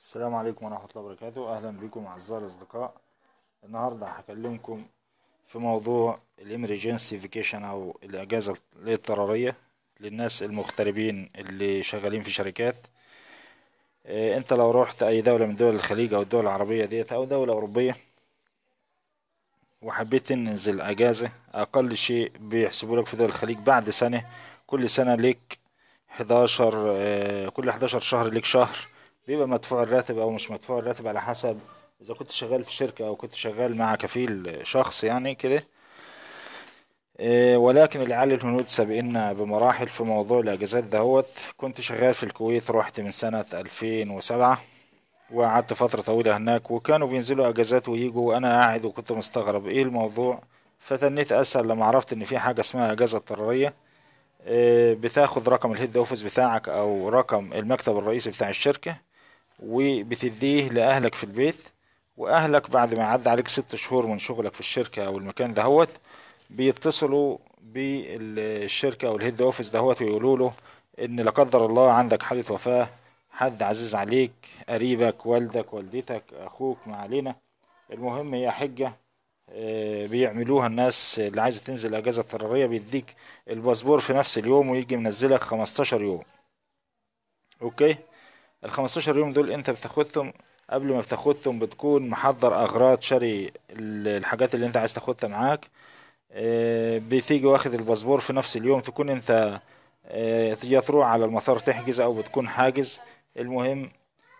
السلام عليكم ورحمة الله وبركاته أهلا بكم أعزائي الأصدقاء النهاردة هكلمكم في موضوع الامرجنسي فيكيشن أو الأجازة الاضطرارية للناس المغتربين اللي شغالين في شركات إيه، انت لو رحت اي دولة من دول الخليج او الدول العربية ديت او دولة اوروبية وحبيت تنزل اجازة اقل شيء بيحسبوا لك في دول الخليج بعد سنة كل سنة ليك 11 إيه، كل 11 شهر ليك شهر بيبقى مدفوع الراتب او مش مدفوع الراتب على حسب اذا كنت شغال في شركه او كنت شغال مع كفيل شخص يعني كده آه، ولكن اللي علي الهنود سابقنا بمراحل في موضوع الاجازات دهوت كنت شغال في الكويت رحت من سنه 2007 وقعدت فتره طويله هناك وكانوا بينزلوا اجازات ويجوا وانا قاعد وكنت مستغرب ايه الموضوع فتنيت اسال لما عرفت ان في حاجه اسمها اجازه اضطراريه آه، بتاخد رقم الهيد اوفيس بتاعك او رقم المكتب الرئيسي بتاع الشركه وبتديه لأهلك في البيت وأهلك بعد ما عدى عليك ست شهور من شغلك في الشركة أو المكان دهوت بيتصلوا بالشركة أو الهيد أوفيس دهوت ويقولوا له إن لا قدر الله عندك حالة وفاة حد عزيز عليك قريبك والدك والدتك أخوك ما علينا المهم هي حجة آه، بيعملوها الناس اللي عايزة تنزل أجازة اضطرارية بيديك الباسبور في نفس اليوم ويجي منزلك خمستاشر يوم أوكي ال 15 يوم دول انت بتاخدهم قبل ما بتاخدهم بتكون محضر اغراض شاري الحاجات اللي انت عايز تاخدها معاك آه، بتيجي واخد الباسبور في نفس اليوم تكون انت آه، يا تروح على المطار تحجز او بتكون حاجز المهم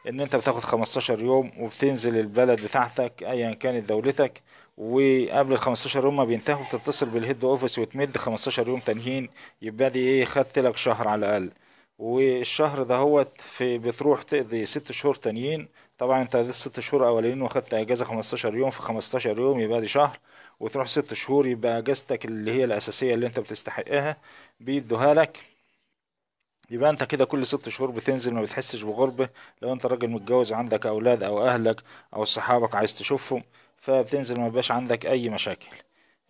ان انت بتاخد 15 يوم وبتنزل البلد بتاعتك ايا كانت دولتك وقبل ال 15 يوم ما بينتهوا بتتصل بالهيد اوفيس وتمد 15 يوم تانيين يبقى دي ايه خدت لك شهر على الاقل والشهر ده هوت في بتروح تقضي ست شهور تانيين طبعا انت دي الست شهور اولين واخدت اجازه 15 يوم في 15 يوم يبقى دي شهر وتروح ست شهور يبقى اجازتك اللي هي الاساسيه اللي انت بتستحقها بيدوها لك يبقى انت كده كل ست شهور بتنزل ما بتحسش بغربه لو انت راجل متجوز وعندك اولاد او اهلك او صحابك عايز تشوفهم فبتنزل ما بيبقاش عندك اي مشاكل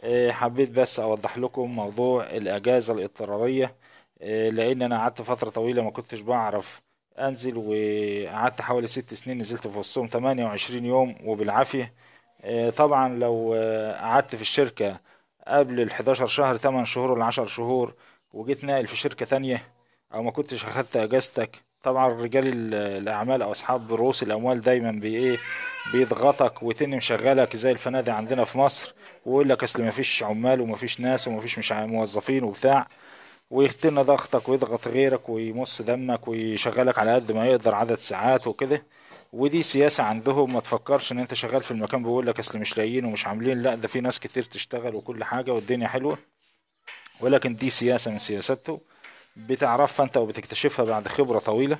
إيه، حبيت بس اوضح لكم موضوع الاجازه الاضطراريه آه، لان انا قعدت فتره طويله ما كنتش بعرف انزل وقعدت حوالي ست سنين نزلت في وسطهم 28 يوم وبالعافيه آه، طبعا لو آه، قعدت في الشركه قبل ال 11 شهر 8 شهور ولا 10 شهور وجيت ناقل في شركه تانية او ما كنتش اخدت اجازتك طبعا رجال الاعمال او اصحاب رؤوس الاموال دايما بايه بيضغطك وتني مشغلك زي الفنادق عندنا في مصر ويقول لك اصل ما فيش عمال وما فيش ناس وما فيش مش موظفين وبتاع ويختن ضغطك ويضغط غيرك ويمص دمك ويشغلك على قد ما يقدر عدد ساعات وكده ودي سياسة عندهم ما تفكرش ان انت شغال في المكان بيقول لك اصل مش لاقيين ومش عاملين لا ده في ناس كتير تشتغل وكل حاجة والدنيا حلوة ولكن دي سياسة من سياساته بتعرفها انت وبتكتشفها بعد خبرة طويلة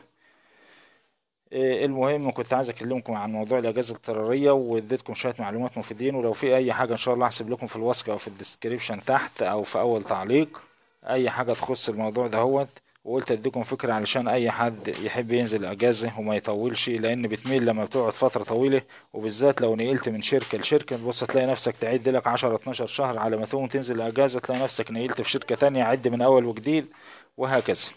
إيه، المهم كنت عايز اكلمكم عن موضوع الاجازه الاضطراريه واديتكم شويه معلومات مفيدين ولو في اي حاجه ان شاء الله هسيب لكم في الوصف او في الديسكريبشن تحت او في اول تعليق اي حاجه تخص الموضوع ده هوت وقلت اديكم فكره علشان اي حد يحب ينزل اجازه وما يطولش لان بتميل لما بتقعد فتره طويله وبالذات لو نقلت من شركه لشركه بص تلاقي نفسك تعد لك 10 12 شهر على ما تقوم تنزل اجازه تلاقي نفسك نقلت في شركه تانية عد من اول وجديد وهكذا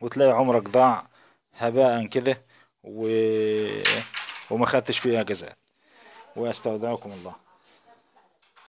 وتلاقي عمرك ضاع هباء كده و... وما خدتش فيه اجازات واستودعكم الله